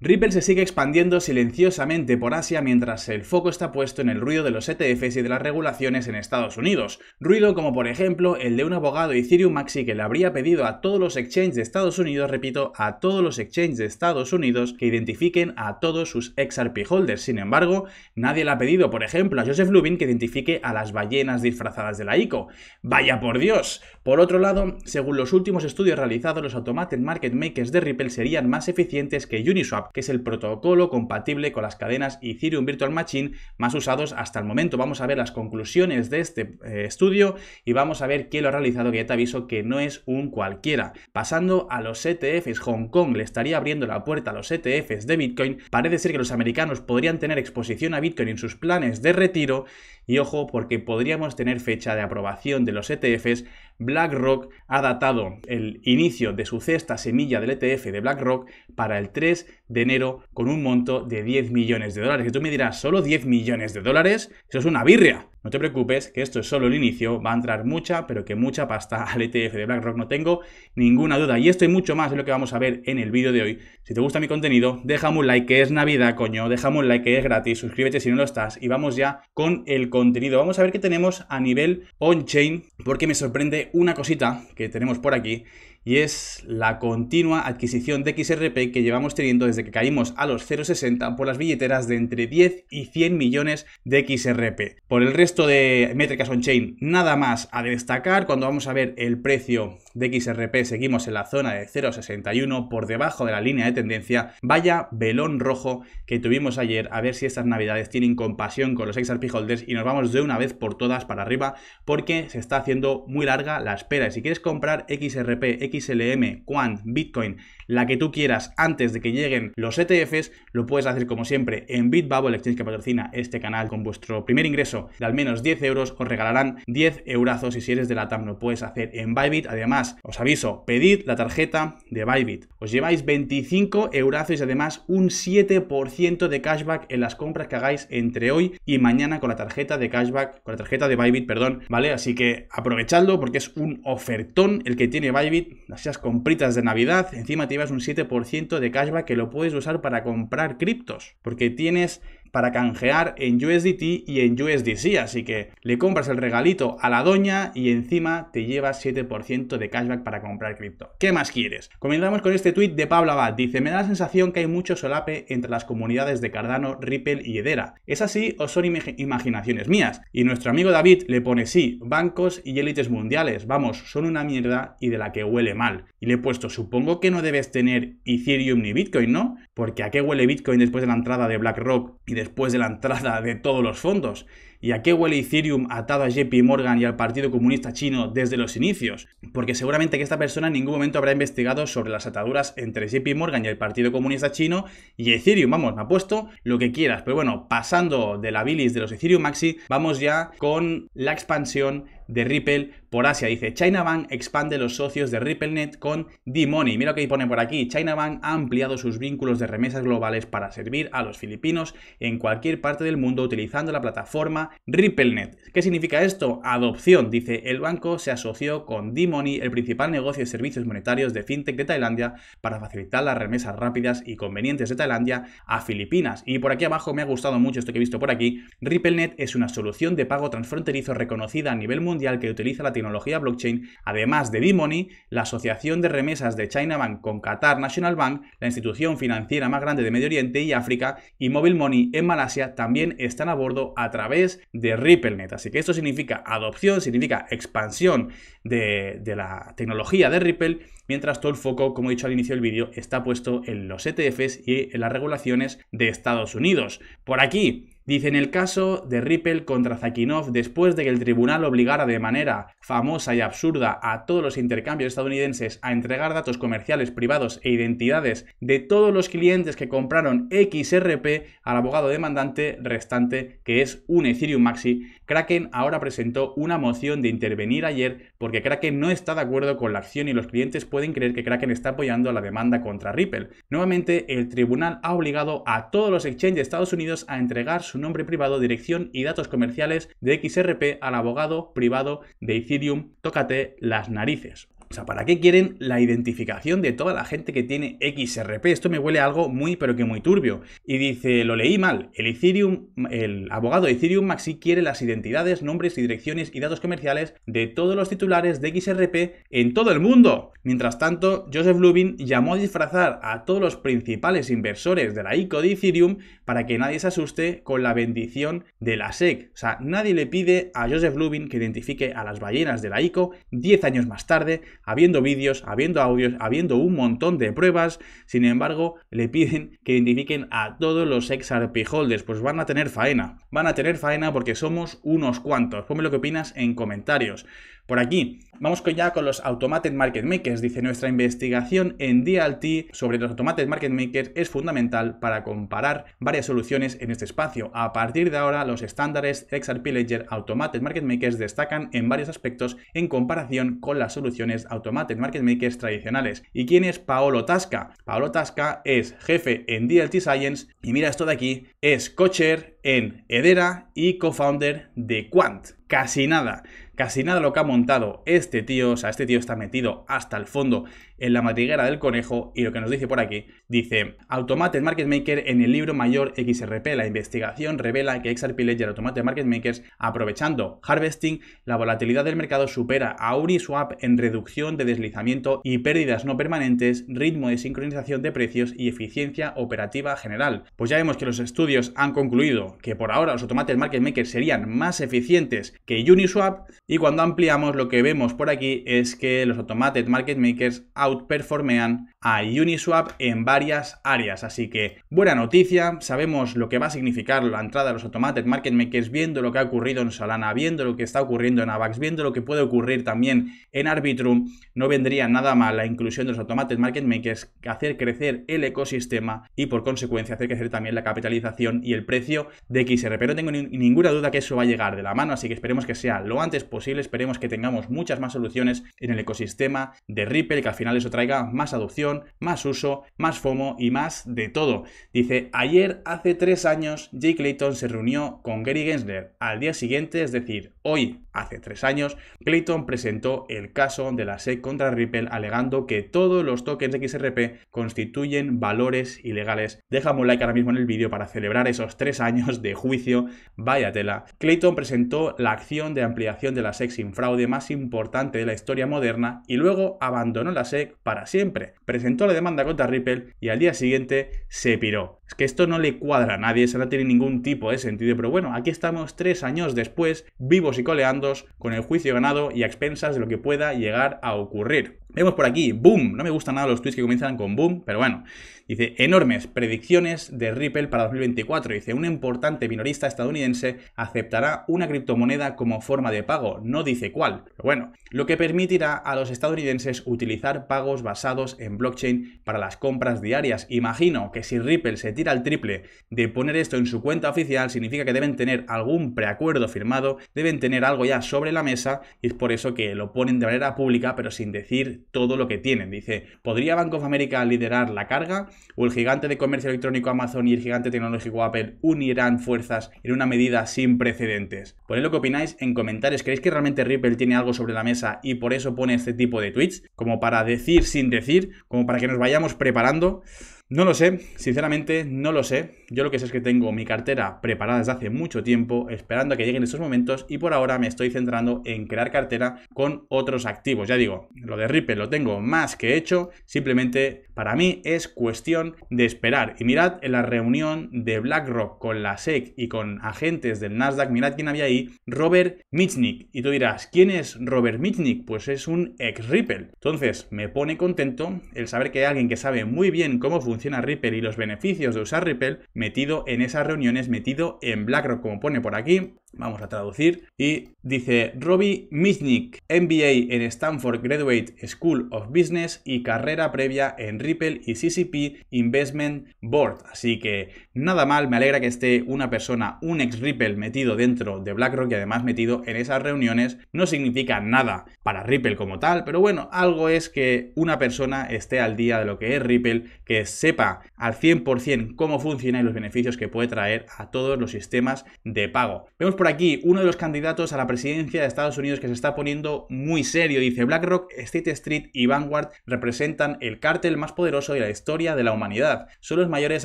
Ripple se sigue expandiendo silenciosamente por Asia mientras el foco está puesto en el ruido de los ETFs y de las regulaciones en Estados Unidos. Ruido como por ejemplo el de un abogado Ethereum Maxi que le habría pedido a todos los exchanges de Estados Unidos, repito, a todos los exchanges de Estados Unidos que identifiquen a todos sus XRP holders. Sin embargo, nadie le ha pedido, por ejemplo, a Joseph Lubin que identifique a las ballenas disfrazadas de la ICO. Vaya por Dios. Por otro lado, según los últimos estudios realizados, los automated market makers de Ripple serían más eficientes que Uniswap que es el protocolo compatible con las cadenas Ethereum Virtual Machine más usados hasta el momento. Vamos a ver las conclusiones de este eh, estudio y vamos a ver quién lo ha realizado, que ya te aviso que no es un cualquiera. Pasando a los ETFs, Hong Kong le estaría abriendo la puerta a los ETFs de Bitcoin. Parece ser que los americanos podrían tener exposición a Bitcoin en sus planes de retiro y ojo porque podríamos tener fecha de aprobación de los ETFs BlackRock ha datado el inicio de su cesta semilla del ETF de BlackRock para el 3 de enero con un monto de 10 millones de dólares. Y tú me dirás, ¿solo 10 millones de dólares? Eso es una birria. No te preocupes, que esto es solo el inicio, va a entrar mucha, pero que mucha pasta al ETF de BlackRock no tengo ninguna duda. Y esto y mucho más de lo que vamos a ver en el vídeo de hoy. Si te gusta mi contenido, déjame un like, que es Navidad, coño, déjame un like, que es gratis, suscríbete si no lo estás y vamos ya con el contenido. Vamos a ver qué tenemos a nivel on-chain, porque me sorprende una cosita que tenemos por aquí y es la continua adquisición de XRP que llevamos teniendo desde que caímos a los 0,60 por las billeteras de entre 10 y 100 millones de XRP. Por el resto de métricas on-chain, nada más a destacar. Cuando vamos a ver el precio de XRP seguimos en la zona de 0,61 por debajo de la línea de tendencia. Vaya velón rojo que tuvimos ayer. A ver si estas navidades tienen compasión con los XRP holders y nos vamos de una vez por todas para arriba porque se está haciendo muy larga la espera. Y si quieres comprar XRP, XLM, Quant, Bitcoin la que tú quieras antes de que lleguen los ETFs, lo puedes hacer como siempre en Bitbubble, el exchange que patrocina este canal con vuestro primer ingreso de al menos 10 euros, os regalarán 10 eurazos y si eres de la TAM lo puedes hacer en Bybit. Además, os aviso, pedid la tarjeta de Bybit. Os lleváis 25 eurazos y además un 7% de cashback en las compras que hagáis entre hoy y mañana con la tarjeta de cashback, con la tarjeta de Bybit, perdón, ¿vale? Así que aprovechadlo porque es un ofertón el que tiene Bybit, las compritas de Navidad, encima tiene un 7% de cashback que lo puedes usar para comprar criptos, porque tienes para canjear en USDT y en USDC, así que le compras el regalito a la doña y encima te llevas 7% de cashback para comprar cripto. ¿Qué más quieres? Comenzamos con este tweet de Pablo Bad, Dice, me da la sensación que hay mucho solape entre las comunidades de Cardano, Ripple y Hedera. ¿Es así o son imaginaciones mías? Y nuestro amigo David le pone, sí, bancos y élites mundiales, vamos, son una mierda y de la que huele mal. Y le he puesto, supongo que no debes tener Ethereum ni Bitcoin, ¿no? Porque ¿a qué huele Bitcoin después de la entrada de BlackRock y después de la entrada de todos los fondos. ¿Y a qué huele Ethereum atado a JP Morgan y al Partido Comunista Chino desde los inicios? Porque seguramente que esta persona en ningún momento habrá investigado sobre las ataduras entre JP Morgan y el Partido Comunista Chino y Ethereum. Vamos, me apuesto lo que quieras. Pero bueno, pasando de la bilis de los Ethereum Maxi, vamos ya con la expansión de Ripple por Asia. Dice, China Bank expande los socios de RippleNet con D-Money. Mira lo que pone por aquí. China Bank ha ampliado sus vínculos de remesas globales para servir a los filipinos en cualquier parte del mundo utilizando la plataforma RippleNet. ¿Qué significa esto? Adopción. Dice, el banco se asoció con D-Money, el principal negocio de servicios monetarios de FinTech de Tailandia, para facilitar las remesas rápidas y convenientes de Tailandia a Filipinas. Y por aquí abajo me ha gustado mucho esto que he visto por aquí. RippleNet es una solución de pago transfronterizo reconocida a nivel mundial que utiliza la tecnología blockchain. Además de D-Money, la Asociación de Remesas de China Bank con Qatar National Bank, la institución financiera más grande de Medio Oriente y África, y Mobile Money en Malasia también están a bordo a través de RippleNet. Así que esto significa adopción, significa expansión de, de la tecnología de Ripple, mientras todo el foco, como he dicho al inicio del vídeo, está puesto en los ETFs y en las regulaciones de Estados Unidos. Por aquí Dice, en el caso de Ripple contra Zakinov, después de que el tribunal obligara de manera famosa y absurda a todos los intercambios estadounidenses a entregar datos comerciales, privados e identidades de todos los clientes que compraron XRP al abogado demandante restante, que es un Ethereum Maxi, Kraken ahora presentó una moción de intervenir ayer porque Kraken no está de acuerdo con la acción y los clientes pueden creer que Kraken está apoyando la demanda contra Ripple. Nuevamente, el tribunal ha obligado a todos los exchanges de Estados Unidos a entregar su nombre privado, dirección y datos comerciales de XRP al abogado privado de Ethereum Tócate las narices. O sea, ¿para qué quieren la identificación de toda la gente que tiene XRP? Esto me huele algo muy, pero que muy turbio. Y dice, lo leí mal, el Ethereum, el abogado de Ethereum Maxi quiere las identidades, nombres y direcciones y datos comerciales de todos los titulares de XRP en todo el mundo. Mientras tanto, Joseph Lubin llamó a disfrazar a todos los principales inversores de la ICO de Ethereum para que nadie se asuste con la bendición de la SEC. O sea, nadie le pide a Joseph Lubin que identifique a las ballenas de la ICO 10 años más tarde habiendo vídeos, habiendo audios, habiendo un montón de pruebas. Sin embargo, le piden que identifiquen a todos los XRP holders. Pues van a tener faena. Van a tener faena porque somos unos cuantos. Ponme lo que opinas en comentarios. Por aquí, vamos ya con los Automated Market Makers. Dice, nuestra investigación en DLT sobre los Automated Market Makers es fundamental para comparar varias soluciones en este espacio. A partir de ahora, los estándares XRP Ledger Automated Market Makers destacan en varios aspectos en comparación con las soluciones automáticas automáticos, Market Makers tradicionales. ¿Y quién es Paolo Tasca? Paolo Tasca es jefe en DLT Science y mira esto de aquí, es Cocher en Hedera y cofounder de Quant. Casi nada, casi nada lo que ha montado este tío, o sea, este tío está metido hasta el fondo en la madriguera del conejo y lo que nos dice por aquí, dice, Automate Market Maker en el libro mayor XRP, la investigación revela que XRP Ledger Automate Market Makers, aprovechando harvesting, la volatilidad del mercado supera a UriSwap en reducción de deslizamiento y pérdidas no permanentes, ritmo de sincronización de precios y eficiencia operativa general. Pues ya vemos que los estudios han concluido que por ahora los automated market makers serían más eficientes que Uniswap y cuando ampliamos lo que vemos por aquí es que los automated market makers outperformean a Uniswap en varias áreas. Así que buena noticia, sabemos lo que va a significar la entrada de los automated market makers, viendo lo que ha ocurrido en Solana, viendo lo que está ocurriendo en AVAX, viendo lo que puede ocurrir también en Arbitrum, no vendría nada mal la inclusión de los automated market makers, hacer crecer el ecosistema y por consecuencia hacer crecer también la capitalización y el precio de XRP. No tengo ninguna duda que eso va a llegar de la mano, así que esperemos que sea lo antes posible, esperemos que tengamos muchas más soluciones en el ecosistema de Ripple, que al final eso traiga más adopción más uso, más FOMO y más de todo. Dice, ayer hace tres años Jay Clayton se reunió con Gary Gensler. Al día siguiente, es decir, hoy, hace tres años, Clayton presentó el caso de la SEC contra Ripple alegando que todos los tokens XRP constituyen valores ilegales. Déjame un like ahora mismo en el vídeo para celebrar esos tres años de juicio. Vaya tela. Clayton presentó la acción de ampliación de la SEC sin fraude más importante de la historia moderna y luego abandonó la SEC para siempre presentó la demanda contra Ripple y al día siguiente se piró. Es que esto no le cuadra a nadie, eso no tiene ningún tipo de sentido, pero bueno, aquí estamos tres años después, vivos y coleandos, con el juicio ganado y a expensas de lo que pueda llegar a ocurrir. Vemos por aquí, boom, no me gustan nada los tweets que comienzan con boom, pero bueno. Dice, enormes predicciones de Ripple para 2024. Dice, un importante minorista estadounidense aceptará una criptomoneda como forma de pago, no dice cuál, pero bueno, lo que permitirá a los estadounidenses utilizar pagos basados en blockchain para las compras diarias. Imagino que si Ripple se tira al triple de poner esto en su cuenta oficial, significa que deben tener algún preacuerdo firmado, deben tener algo ya sobre la mesa y es por eso que lo ponen de manera pública, pero sin decir todo lo que tienen. Dice, ¿podría Bank of America liderar la carga? ¿O el gigante de comercio electrónico Amazon y el gigante tecnológico Apple unirán fuerzas en una medida sin precedentes? Poned lo que opináis en comentarios. ¿Creéis que realmente Ripple tiene algo sobre la mesa y por eso pone este tipo de tweets? Como para decir sin decir, como para que nos vayamos preparando. No lo sé, sinceramente no lo sé. Yo lo que sé es que tengo mi cartera preparada desde hace mucho tiempo, esperando a que lleguen estos momentos y por ahora me estoy centrando en crear cartera con otros activos. Ya digo, lo de Ripple lo tengo más que hecho, simplemente para mí es cuestión de esperar. Y mirad en la reunión de BlackRock con la SEC y con agentes del Nasdaq, mirad quién había ahí, Robert Michnik. Y tú dirás, ¿quién es Robert Michnik? Pues es un ex Ripple. Entonces, me pone contento el saber que hay alguien que sabe muy bien cómo funciona Ripple y los beneficios de usar Ripple metido en esas reuniones, metido en BlackRock, como pone por aquí. Vamos a traducir. Y dice Robbie Misnick, MBA en Stanford Graduate School of Business y carrera previa en Ripple y CCP Investment Board. Así que nada mal, me alegra que esté una persona, un ex Ripple metido dentro de BlackRock y además metido en esas reuniones. No significa nada para Ripple como tal, pero bueno, algo es que una persona esté al día de lo que es Ripple, que sepa al 100% cómo funciona y los beneficios que puede traer a todos los sistemas de pago por aquí uno de los candidatos a la presidencia de Estados Unidos que se está poniendo muy serio. Dice BlackRock, State Street y Vanguard representan el cártel más poderoso de la historia de la humanidad. Son los mayores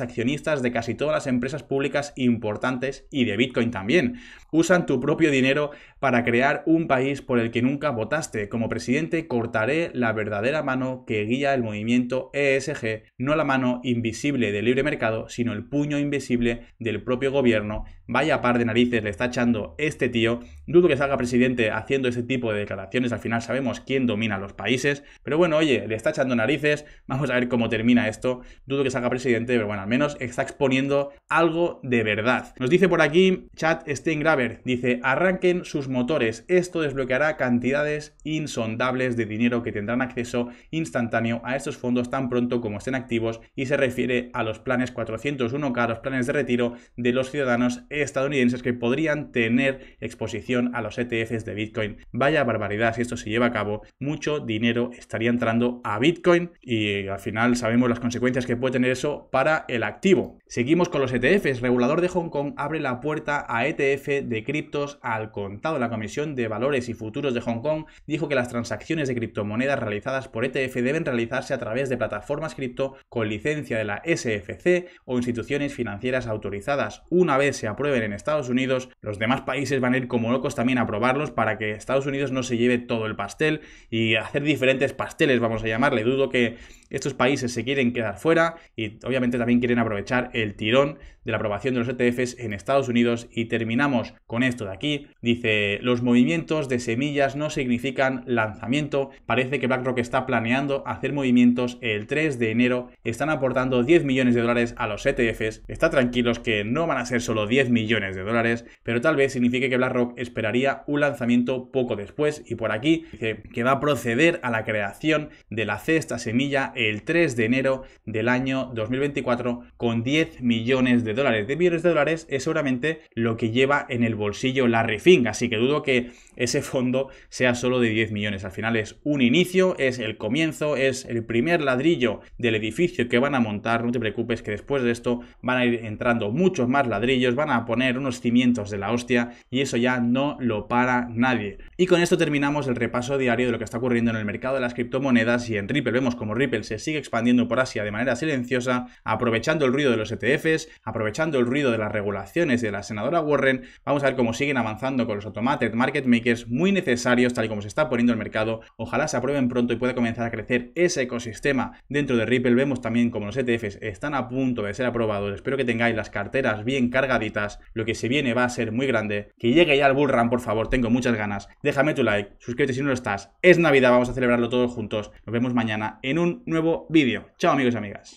accionistas de casi todas las empresas públicas importantes y de Bitcoin también. Usan tu propio dinero para crear un país por el que nunca votaste. Como presidente cortaré la verdadera mano que guía el movimiento ESG, no la mano invisible del libre mercado, sino el puño invisible del propio gobierno. Vaya par de narices le está echando este tío. Dudo que salga presidente haciendo ese tipo de declaraciones, al final sabemos quién domina los países. Pero bueno, oye, le está echando narices, vamos a ver cómo termina esto. Dudo que salga presidente, pero bueno, al menos está exponiendo algo de verdad. Nos dice por aquí Chad Steingraber, dice, arranquen sus motores. Esto desbloqueará cantidades insondables de dinero que tendrán acceso instantáneo a estos fondos tan pronto como estén activos y se refiere a los planes 401k, los planes de retiro de los ciudadanos estadounidenses que podrían tener exposición a los ETFs de Bitcoin. Vaya barbaridad si esto se lleva a cabo, mucho dinero estaría entrando a Bitcoin y al final sabemos las consecuencias que puede tener eso para el activo. Seguimos con los ETFs. Regulador de Hong Kong abre la puerta a ETF de criptos al contado la Comisión de Valores y Futuros de Hong Kong dijo que las transacciones de criptomonedas realizadas por ETF deben realizarse a través de plataformas cripto con licencia de la SFC o instituciones financieras autorizadas. Una vez se aprueben en Estados Unidos, los demás países van a ir como locos también a aprobarlos para que Estados Unidos no se lleve todo el pastel y hacer diferentes pasteles, vamos a llamarle. Dudo que estos países se quieren quedar fuera y obviamente también quieren aprovechar el tirón de la aprobación de los ETFs en Estados Unidos. Y terminamos con esto de aquí. Dice eh, los movimientos de semillas no significan lanzamiento. Parece que BlackRock está planeando hacer movimientos el 3 de enero. Están aportando 10 millones de dólares a los ETFs. Está tranquilos que no van a ser solo 10 millones de dólares, pero tal vez signifique que BlackRock esperaría un lanzamiento poco después. Y por aquí dice que va a proceder a la creación de la cesta semilla el 3 de enero del año 2024 con 10 millones de dólares. 10 millones de dólares es seguramente lo que lleva en el bolsillo la Fink. Así que dudo que ese fondo sea solo de 10 millones. Al final es un inicio, es el comienzo, es el primer ladrillo del edificio que van a montar. No te preocupes que después de esto van a ir entrando muchos más ladrillos, van a poner unos cimientos de la hostia y eso ya no lo para nadie. Y con esto terminamos el repaso diario de lo que está ocurriendo en el mercado de las criptomonedas y en Ripple. Vemos como Ripple se sigue expandiendo por Asia de manera silenciosa, aprovechando el ruido de los ETFs, aprovechando el ruido de las regulaciones de la senadora Warren. Vamos a ver cómo siguen avanzando con los automated market makers muy necesarios tal y como se está poniendo el mercado. Ojalá se aprueben pronto y pueda comenzar a crecer ese ecosistema dentro de Ripple. Vemos también como los ETFs están a punto de ser aprobados. Espero que tengáis las carteras bien cargaditas. Lo que se viene va a ser muy grande. Que llegue ya el run por favor. Tengo muchas ganas déjame tu like, suscríbete si no lo estás. Es Navidad, vamos a celebrarlo todos juntos. Nos vemos mañana en un nuevo vídeo. Chao amigos y amigas.